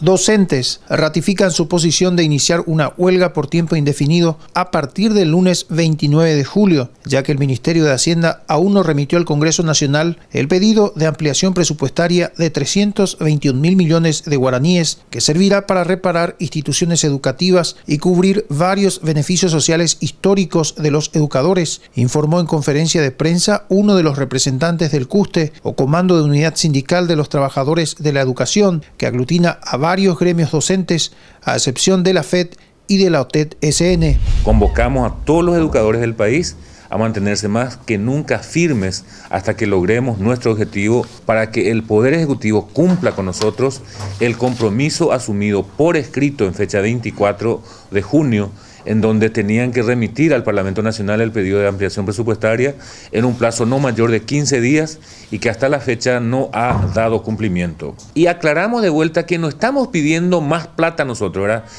Docentes ratifican su posición de iniciar una huelga por tiempo indefinido a partir del lunes 29 de julio, ya que el Ministerio de Hacienda aún no remitió al Congreso Nacional el pedido de ampliación presupuestaria de 321 mil millones de guaraníes, que servirá para reparar instituciones educativas y cubrir varios beneficios sociales históricos de los educadores, informó en conferencia de prensa uno de los representantes del CUSTE o Comando de Unidad Sindical de los Trabajadores de la Educación, que aglutina a varios gremios docentes, a excepción de la FED y de la OTED-SN. Convocamos a todos los educadores del país a mantenerse más que nunca firmes hasta que logremos nuestro objetivo para que el Poder Ejecutivo cumpla con nosotros el compromiso asumido por escrito en fecha 24 de junio en donde tenían que remitir al Parlamento Nacional el pedido de ampliación presupuestaria en un plazo no mayor de 15 días y que hasta la fecha no ha dado cumplimiento. Y aclaramos de vuelta que no estamos pidiendo más plata nosotros,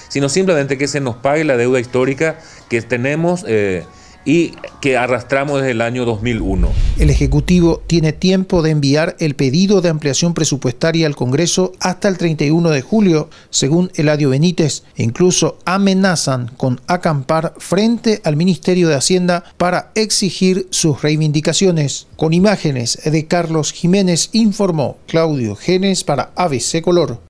Sino simplemente que se nos pague la deuda histórica que tenemos. Eh, y que arrastramos desde el año 2001. El Ejecutivo tiene tiempo de enviar el pedido de ampliación presupuestaria al Congreso hasta el 31 de julio, según Eladio Benítez. Incluso amenazan con acampar frente al Ministerio de Hacienda para exigir sus reivindicaciones. Con imágenes de Carlos Jiménez informó Claudio Genes para ABC Color.